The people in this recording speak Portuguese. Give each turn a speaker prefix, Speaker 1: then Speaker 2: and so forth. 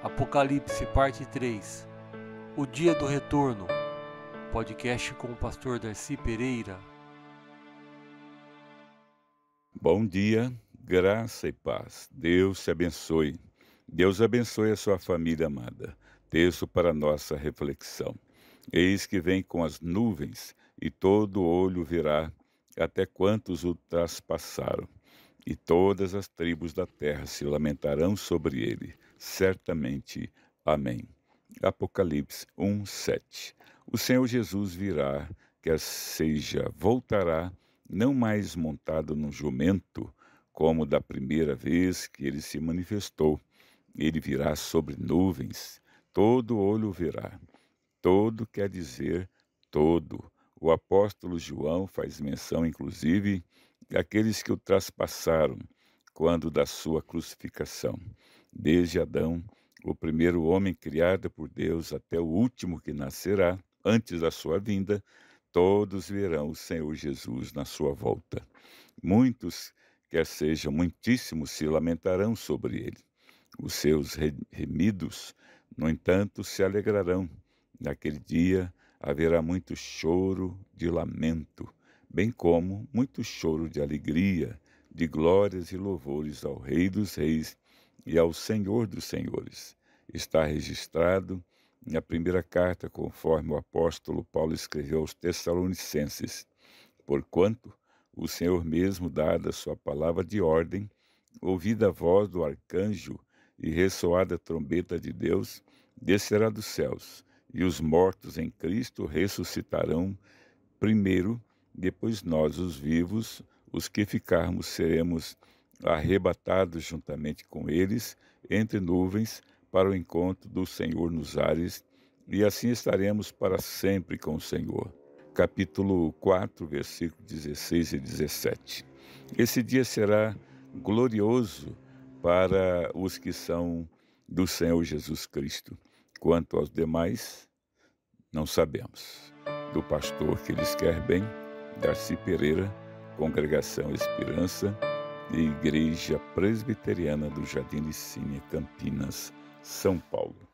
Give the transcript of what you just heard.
Speaker 1: Apocalipse, parte 3 O Dia do Retorno Podcast com o pastor Darcy Pereira. Bom dia, graça e paz. Deus te abençoe. Deus abençoe a sua família amada. Texto para nossa reflexão. Eis que vem com as nuvens, e todo olho virá até quantos o traspassaram, e todas as tribos da terra se lamentarão sobre ele certamente. Amém. Apocalipse 1, 7. O Senhor Jesus virá, quer seja, voltará, não mais montado num jumento, como da primeira vez que ele se manifestou. Ele virá sobre nuvens, todo olho virá. Todo quer dizer todo. O apóstolo João faz menção, inclusive, daqueles que o traspassaram quando da sua crucificação desde Adão, o primeiro homem criado por Deus, até o último que nascerá, antes da sua vinda, todos verão o Senhor Jesus na sua volta. Muitos, quer sejam muitíssimos, se lamentarão sobre ele. Os seus remidos, no entanto, se alegrarão. Naquele dia haverá muito choro de lamento, bem como muito choro de alegria, de glórias e louvores ao Rei dos Reis e ao Senhor dos Senhores. Está registrado na primeira carta, conforme o apóstolo Paulo escreveu aos Tessalonicenses: Porquanto o Senhor mesmo, dada a sua palavra de ordem, ouvida a voz do arcanjo e ressoada a trombeta de Deus, descerá dos céus, e os mortos em Cristo ressuscitarão primeiro, depois nós, os vivos, os que ficarmos, seremos arrebatados juntamente com eles entre nuvens para o encontro do Senhor nos ares, e assim estaremos para sempre com o Senhor. Capítulo 4, versículo 16 e 17. Esse dia será glorioso para os que são do Senhor Jesus Cristo. Quanto aos demais, não sabemos. Do pastor que lhes quer bem, Darcy Pereira, Congregação Esperança, Igreja Presbiteriana do Jardim de Cine, Campinas, São Paulo.